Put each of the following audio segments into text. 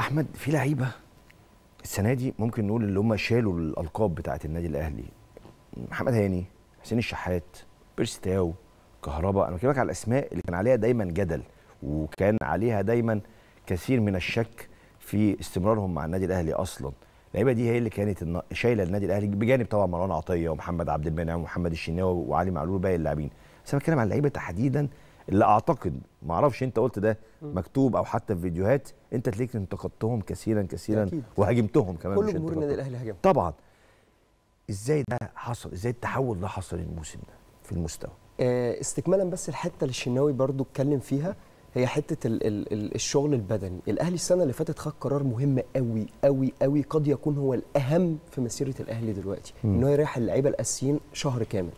احمد في لعيبه السنه دي ممكن نقول اللي هم شالوا الالقاب بتاعه النادي الاهلي محمد هاني حسين الشحات بيرستاو كهربا انا بكلمك على الاسماء اللي كان عليها دايما جدل وكان عليها دايما كثير من الشك في استمرارهم مع النادي الاهلي اصلا اللعيبه دي هي اللي كانت شايله النادي الاهلي بجانب طبعا مروان عطيه ومحمد عبد المنعم ومحمد الشناوي وعلي معلول وباقي اللاعبين بس انا بتكلم على اللعيبه تحديدا اللي اعتقد ما اعرفش انت قلت ده مكتوب او حتى في فيديوهات انت تلاقيك انتقدتهم كثيرا كثيرا وهاجمتهم كمان كل جمهور النادي الاهلي هاجمهم طبعا ازاي ده حصل ازاي التحول ده حصل الموسم ده في المستوى آه، استكمالا بس الحته اللي الشناوي برضو اتكلم فيها هي حته الـ الـ الـ الشغل البدني الاهلي السنه اللي فاتت خد قرار مهم قوي قوي قوي قد يكون هو الاهم في مسيره الاهلي دلوقتي ان هو يريح اللعيبه الاساسيين شهر كامل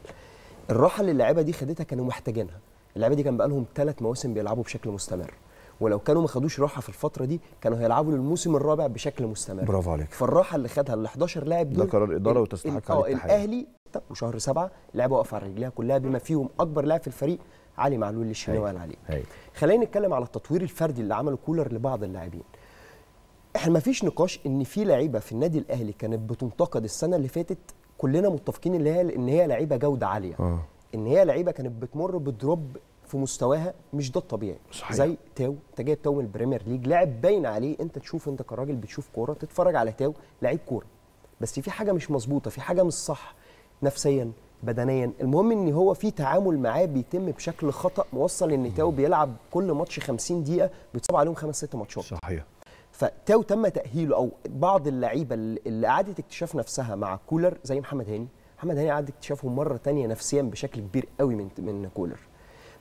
الراحه اللي اللعيبه دي خدتها كانوا محتاجينها اللعيبه دي كان بقى لهم ثلاث مواسم بيلعبوا بشكل مستمر ولو كانوا ما خدوش راحه في الفتره دي كانوا هيلعبوا للموسم الرابع بشكل مستمر برافو عليك فالراحه اللي خدها ال 11 لاعب دول ده قرار اداره وتستحق آه، عليه التحيه الاهلي وشهر سبعه لعبه واقفه على رجليها كلها بما فيهم اكبر لاعب في الفريق علي معلول اللي الشناوي قال عليه خلينا نتكلم على التطوير الفردي اللي عمله كولر لبعض اللاعبين احنا ما فيش نقاش ان في لعيبه في النادي الاهلي كانت بتنتقد السنه اللي فاتت كلنا متفقين ان هي ان هي لعيبه جوده عاليه أوه. ان هي لعيبه كانت بتمر بدروب في مستواها مش ده الطبيعي صحيح. زي تاو انت جايب تاو من البريمير ليج لاعب باين عليه انت تشوف انت كراجل بتشوف كوره تتفرج على تاو لعيب كوره بس في حاجه مش مظبوطه في حاجه مش صح نفسيا بدنيا المهم ان هو في تعامل معاه بيتم بشكل خطا موصل ان تاو بيلعب كل ماتش 50 دقيقه بيتصاب عليهم خمس ست ماتشات صحيح فتاو تم تاهيله او بعض اللعيبه اللي اعاده اكتشاف نفسها مع كولر زي محمد هاني محمد هاني عاد اكتشافه مره تانية نفسيا بشكل كبير قوي من من كولر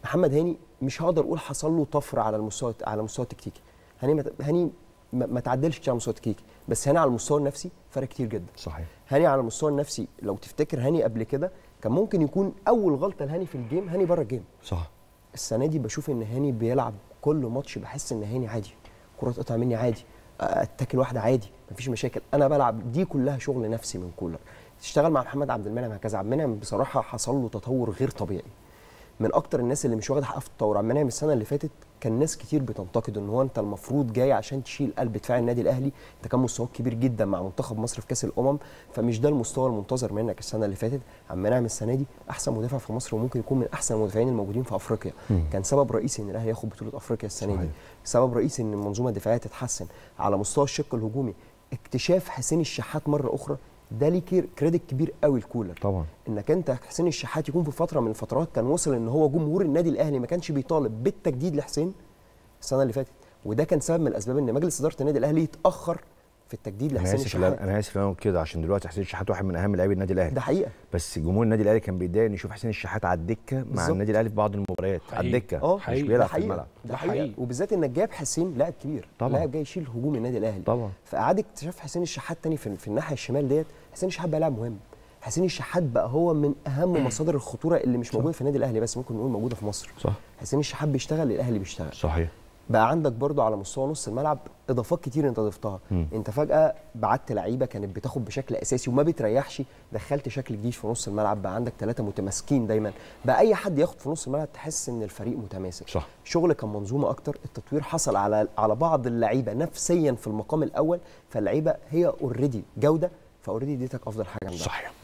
محمد هاني مش هقدر اقول حصل له طفره على المستوى على المستوى التكتيكي هاني هاني ما تعدلش على المستوى التكتيكي بس هاني على المستوى النفسي فرق كتير جدا صحيح هاني على المستوى النفسي لو تفتكر هاني قبل كده كان ممكن يكون اول غلطه لهاني في الجيم هاني بره الجيم صح السنه دي بشوف ان هاني بيلعب كل ماتش بحس ان هاني عادي كرة تقطع مني عادي اتاكل واحده عادي مفيش مشاكل انا بلعب دي كلها شغل نفسي من كولر تشتغل مع محمد عبد المنعم هكذا عبد المنعم بصراحه حصل له تطور غير طبيعي من اكتر الناس اللي مش واخد حقها في التطور عبد المنعم السنه اللي فاتت كان ناس كتير بتنتقد ان هو انت المفروض جاي عشان تشيل قلب دفاع النادي الاهلي انت كان مستواك كبير جدا مع منتخب مصر في كاس الامم فمش ده المستوى المنتظر منك السنه اللي فاتت عبد المنعم السنه دي احسن مدافع في مصر وممكن يكون من احسن المدافعين الموجودين في افريقيا مم. كان سبب رئيسي ان الاهلي ياخد بطوله افريقيا السنه صحيح. دي سبب رئيسي ان المنظومه الدفاعيه تتحسن على مستوى الشق الهجومي اكتشاف حسين الشحات مره اخرى ده ليه كريدت كبير قوي الكولر طبعا انك انت حسين الشحات يكون في فتره من الفترات كان وصل ان هو جمهور النادي الاهلي ما كانش بيطالب بالتجديد لحسين السنه اللي فاتت وده كان سبب من الاسباب ان مجلس اداره النادي الاهلي اتاخر في التجديد لحسين الشحات انا اسف انا كده عشان دلوقتي حسين الشحات واحد من اهم لاعبي النادي الاهلي ده حقيقه بس جمهور النادي الاهلي كان بيتضايق ان يشوف حسين الشحات على الدكه مع النادي الاهلي في بعض المباريات على الدكه اه مش بيلعب في الملعب ده حقيقي وبالذات انك جايب حسين لاعب كبير لاعب جاي يشيل هجوم النادي الاهلي طبعا فاعاده اكتشاف حسين الشحات تاني في, في الناحيه الشمال ديت حسين الشحات بقى لاعب مهم حسين الشحات بقى هو من اهم مصادر الخطوره اللي مش موجوده في النادي الاهلي بس ممكن نقول موجوده في مصر صح حسين الشحات بيشتغل الاهلي بيشتغل صحيح بقى عندك برضو على مستوى نص الملعب اضافات كتير انت ضفتها انت فجاه بعت لعيبه كانت بتاخد بشكل اساسي وما بتريحش دخلت شكل جديد في نص الملعب بقى عندك ثلاثه متماسكين دايما بقى اي حد ياخد في نص الملعب تحس ان الفريق متماسك صح. شغل كان منظومه اكتر التطوير حصل على على بعض اللعيبه نفسيا في المقام الاول فاللعيبه هي اوريدي جوده فاوريدي اديتك افضل حاجه عندها صحيح